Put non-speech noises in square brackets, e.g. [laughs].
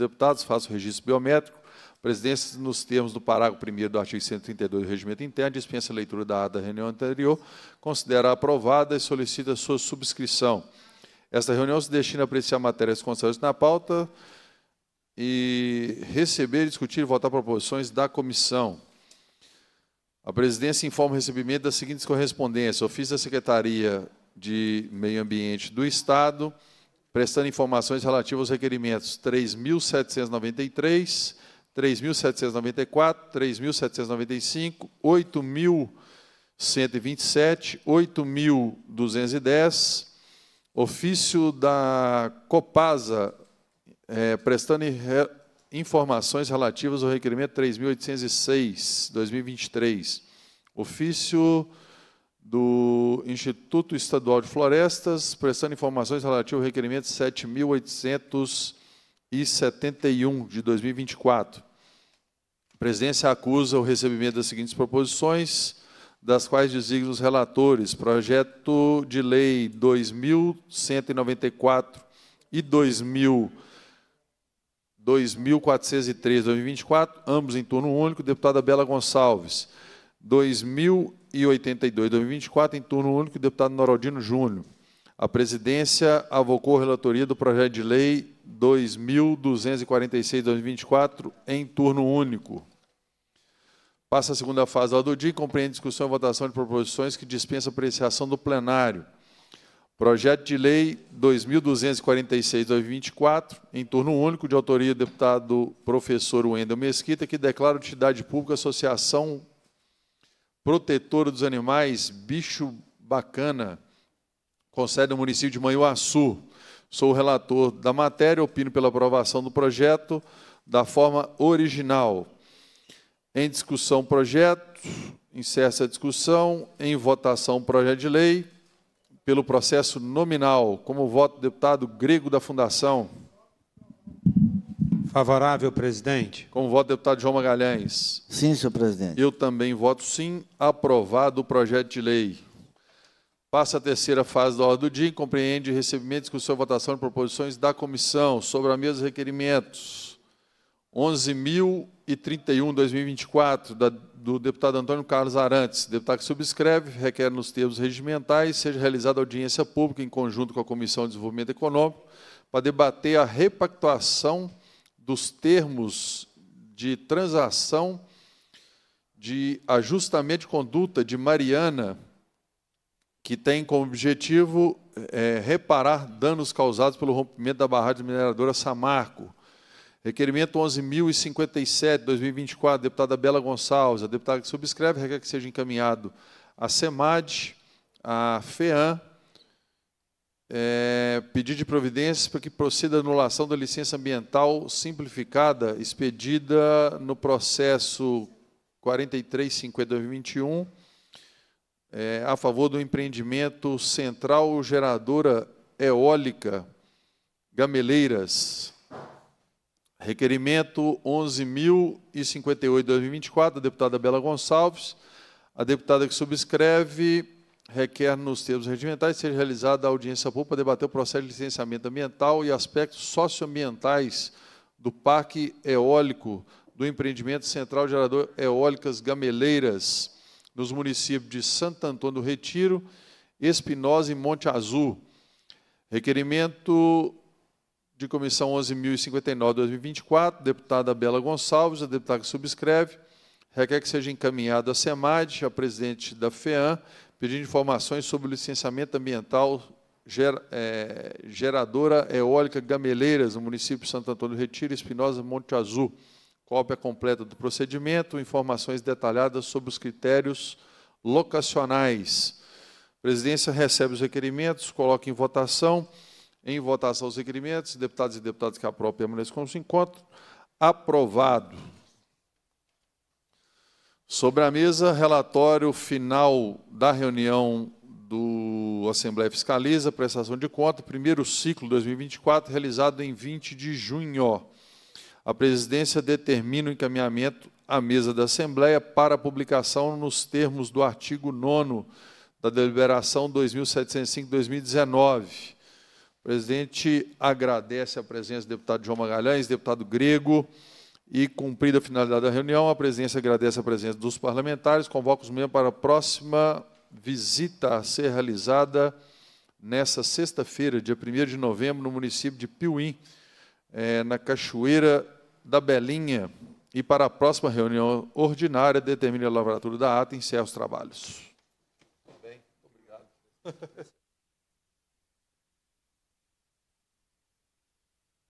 deputados, faço o registro biométrico. presidência, nos termos do parágrafo 1 do artigo 132 do regimento interno, dispensa a leitura da ata da reunião anterior, considera aprovada e solicita sua subscrição. Esta reunião se destina a apreciar matérias constantes na pauta e receber, discutir e votar proposições da comissão. A presidência informa o recebimento das seguintes correspondências: ofício da Secretaria de Meio Ambiente do Estado prestando informações relativas aos requerimentos 3.793, 3.794, 3.795, 8.127, 8.210, ofício da Copasa, é, prestando informações relativas ao requerimento 3.806, 2023, ofício do Instituto Estadual de Florestas, prestando informações relativas ao requerimento 7.871 de 2024. A presidência acusa o recebimento das seguintes proposições, das quais designa os relatores: projeto de lei 2194 e 2000 2403 2024, ambos em turno único, deputada Bela Gonçalves 2082, 2024, em turno único, deputado Noraldino Júnior. A presidência avocou a relatoria do projeto de lei 2246-2024 em turno único. Passa a segunda fase do dia e compreende discussão e votação de proposições que dispensa apreciação do plenário. Projeto de lei 2246-2024, em turno único, de autoria do deputado professor Wendel Mesquita, que declara utilidade pública associação protetora dos animais, bicho bacana, com sede no município de Manhuaçu. Sou o relator da matéria, opino pela aprovação do projeto da forma original. Em discussão, projeto. Encerra a discussão. Em votação, projeto de lei. Pelo processo nominal, como voto deputado Grego da Fundação. Favorável, presidente. Com o voto deputado João Magalhães. Sim, senhor presidente. Eu também voto sim. Aprovado o projeto de lei. Passa a terceira fase da ordem do dia, compreende recebimento, discussão, votação e proposições da comissão sobre a mesa requerimentos 11.031/2024 do deputado Antônio Carlos Arantes. Deputado que subscreve, requer nos termos regimentais seja realizada audiência pública em conjunto com a Comissão de Desenvolvimento Econômico para debater a repactuação dos termos de transação de ajustamento de conduta de Mariana, que tem como objetivo é, reparar danos causados pelo rompimento da barragem mineradora Samarco. Requerimento 11.057, 2024, deputada Bela Gonçalves, a deputada que subscreve, requer que seja encaminhado à SEMAD, à FEAM, é, pedido de providências para que proceda a anulação da licença ambiental simplificada expedida no processo 4350-2021 é, a favor do empreendimento Central Geradora Eólica Gameleiras. Requerimento 11.058-2024, da deputada Bela Gonçalves. A deputada que subscreve requer nos termos regimentais ser realizada a audiência pública para debater o processo de licenciamento ambiental e aspectos socioambientais do parque eólico do empreendimento Central Gerador Eólicas Gameleiras, nos municípios de Santo Antônio do Retiro, Espinosa e Monte Azul. Requerimento de comissão 11.059-2024, deputada Bela Gonçalves, a deputada que subscreve, requer que seja encaminhado à SEMAD, a presidente da FEAM, pedindo informações sobre o licenciamento ambiental ger, é, geradora eólica Gameleiras, no município de Santo Antônio do Retiro, Espinosa, Monte Azul. Cópia completa do procedimento, informações detalhadas sobre os critérios locacionais. A presidência recebe os requerimentos, coloca em votação. Em votação os requerimentos, deputados e deputadas que aprovem permaneçam com se encontram. Aprovado. Sobre a mesa, relatório final da reunião do Assembleia Fiscaliza, prestação de conta, primeiro ciclo 2024, realizado em 20 de junho. A presidência determina o encaminhamento à mesa da Assembleia para publicação nos termos do artigo 9 da deliberação 2705-2019. O presidente agradece a presença do deputado João Magalhães, deputado Grego, e, cumprida a finalidade da reunião, a presidência agradece a presença dos parlamentares, convoca os membros para a próxima visita a ser realizada nesta sexta-feira, dia 1 de novembro, no município de Piuí, é, na Cachoeira da Belinha. E para a próxima reunião ordinária, determine a lavratura da ata e encerra os trabalhos. Muito bem, obrigado. [laughs]